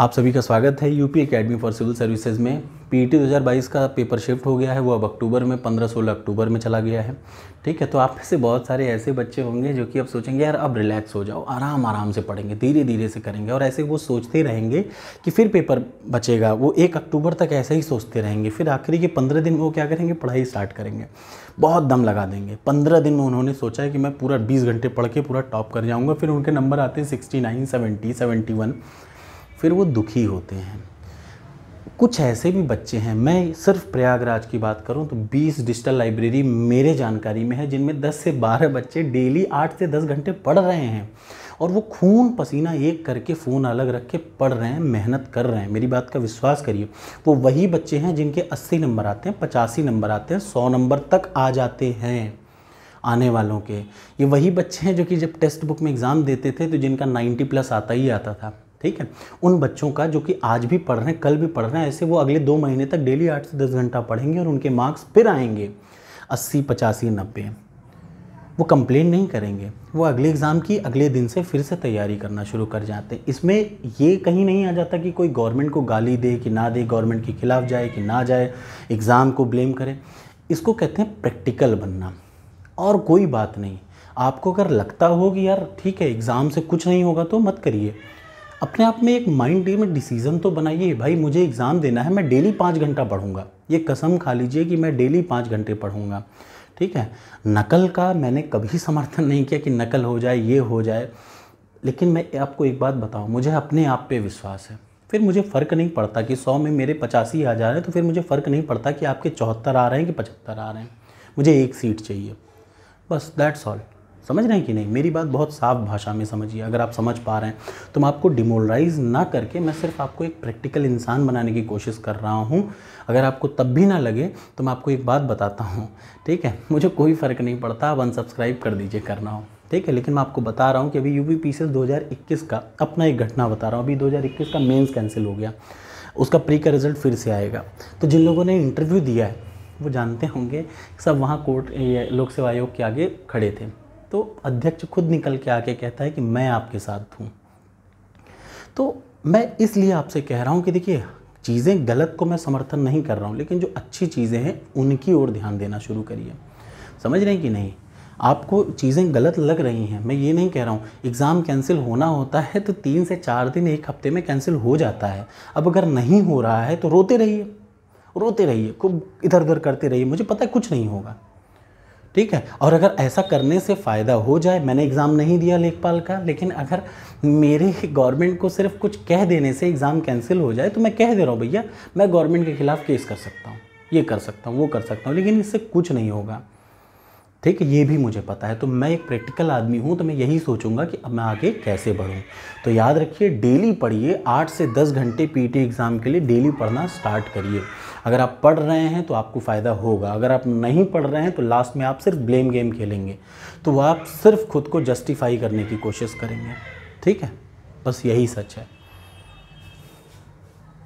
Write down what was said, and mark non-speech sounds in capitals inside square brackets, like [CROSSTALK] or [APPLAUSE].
आप सभी का स्वागत है UP academy for civil services में पीटी 2022 e का पेपर शिफ्ट हो गया है वो अब अक्टूबर में 15-16 अक्टूबर में चला गया है ठीक है तो आप में से बहुत सारे ऐसे बच्चे होंगे जो कि अब सोचेंगे यार अब रिलैक्स हो जाओ आराम आराम से पढ़ेंगे धीरे धीरे से करेंगे और ऐसे वो सोचते रहेंगे कि फिर पेपर बचेगा वो एक अक्टूबर तक ऐसे ही सोचते रहेंगे फिर आखिरी के पंद्रह दिन वो क्या करेंगे पढ़ाई स्टार्ट करेंगे बहुत दम लगा देंगे पंद्रह दिन में उन्होंने सोचा है कि मैं पूरा बीस घंटे पढ़ के पूरा टॉप कर जाऊँगा फिर उनके नंबर आते हैं sixty nine seventy seventy one फिर वो दुखी होते हैं कुछ ऐसे भी बच्चे हैं मैं सिर्फ प्रयागराज की बात करूं तो 20 डिजिटल लाइब्रेरी मेरे जानकारी में है जिनमें 10 से 12 बच्चे डेली 8 से 10 घंटे पढ़ रहे हैं और वो खून पसीना एक करके फ़ोन अलग रख के पढ़ रहे हैं मेहनत कर रहे हैं मेरी बात का विश्वास करिए वो वही बच्चे हैं जिनके अस्सी नंबर आते हैं पचासी नंबर आते हैं सौ नंबर तक आ जाते हैं आने वालों के ये वही बच्चे हैं जो कि जब टेक्स्ट बुक में एग्ज़ाम देते थे तो जिनका 90 प्लस आता ही आता था ठीक है उन बच्चों का जो कि आज भी पढ़ रहे हैं कल भी पढ़ रहे हैं ऐसे वो अगले दो महीने तक डेली आठ से दस घंटा पढ़ेंगे और उनके मार्क्स फिर आएंगे अस्सी पचासी नब्बे वो कंप्लेन नहीं करेंगे वो अगले एग्ज़ाम की अगले दिन से फिर से तैयारी करना शुरू कर जाते हैं इसमें ये कहीं नहीं आ जाता कि कोई गवर्नमेंट को गाली दे कि ना दे गवर्नमेंट के ख़िलाफ़ जाए कि ना जाए एग्ज़ाम को ब्लेम करे इसको कहते हैं प्रैक्टिकल बनना और कोई बात नहीं आपको अगर लगता हो कि यार ठीक है एग्ज़ाम से कुछ नहीं होगा तो मत करिए अपने आप में एक माइंड डे में डिसीज़न तो बनाइए भाई मुझे एग्ज़ाम देना है मैं डेली पाँच घंटा पढ़ूंगा ये कसम खा लीजिए कि मैं डेली पाँच घंटे पढ़ूंगा ठीक है नकल का मैंने कभी समर्थन नहीं किया कि नकल हो जाए ये हो जाए लेकिन मैं आपको एक बात बताऊँ मुझे अपने आप पे विश्वास है फिर मुझे फ़र्क नहीं पड़ता कि सौ में मेरे पचासी आ जा रहे हैं तो फिर मुझे फ़र्क नहीं पड़ता कि आपके चौहत्तर आ रहे हैं कि पचहत्तर आ रहे हैं मुझे एक सीट चाहिए बस दैट्स ऑल समझ रहे हैं कि नहीं मेरी बात बहुत साफ भाषा में समझिए अगर आप समझ पा रहे हैं तो मैं आपको डिमोलराइज ना करके मैं सिर्फ आपको एक प्रैक्टिकल इंसान बनाने की कोशिश कर रहा हूँ अगर आपको तब भी ना लगे तो मैं आपको एक बात बताता हूँ ठीक है मुझे कोई फ़र्क नहीं पड़ता आप अनसब्सक्राइब कर दीजिए करना हो ठीक है लेकिन मैं आपको बता रहा हूँ कि अभी यू पी का अपना एक घटना बता रहा हूँ अभी दो का मेन्स कैंसिल हो गया उसका प्री का रिज़ल्ट फिर से आएगा तो जिन लोगों ने इंटरव्यू दिया है वो जानते होंगे सब वहाँ कोर्ट लोक सेवा आयोग के आगे खड़े थे तो अध्यक्ष खुद निकल के आके कहता है कि मैं आपके साथ हूँ तो मैं इसलिए आपसे कह रहा हूँ कि देखिए चीज़ें गलत को मैं समर्थन नहीं कर रहा हूँ लेकिन जो अच्छी चीज़ें हैं उनकी ओर ध्यान देना शुरू करिए समझ रहे हैं कि नहीं आपको चीज़ें गलत लग रही हैं मैं ये नहीं कह रहा हूँ एग्ज़ाम कैंसिल होना होता है तो तीन से चार दिन एक हफ्ते में कैंसिल हो जाता है अब अगर नहीं हो रहा है तो रोते रहिए रोते रहिए खूब इधर उधर करते रहिए मुझे पता है कुछ नहीं होगा ठीक है और अगर ऐसा करने से फ़ायदा हो जाए मैंने एग्ज़ाम नहीं दिया लेखपाल का लेकिन अगर मेरे गवर्नमेंट [LAUGHS] को सिर्फ कुछ कह देने से एग्ज़ाम कैंसिल हो जाए तो मैं कह दे रहा हूँ भैया मैं गवर्नमेंट के ख़िलाफ़ केस कर सकता हूँ ये कर सकता हूँ वो कर सकता हूँ लेकिन इससे कुछ नहीं होगा ठीक है ये भी मुझे पता है तो मैं एक प्रैक्टिकल आदमी हूँ तो मैं यही सोचूंगा कि अब मैं आगे कैसे बढ़ूँ तो याद रखिए डेली पढ़िए आठ से दस घंटे पी एग्ज़ाम के लिए डेली पढ़ना स्टार्ट करिए अगर आप पढ़ रहे हैं तो आपको फ़ायदा होगा अगर आप नहीं पढ़ रहे हैं तो लास्ट में आप सिर्फ ब्लेम गेम खेलेंगे तो वह आप सिर्फ खुद को जस्टिफाई करने की कोशिश करेंगे ठीक है बस यही सच है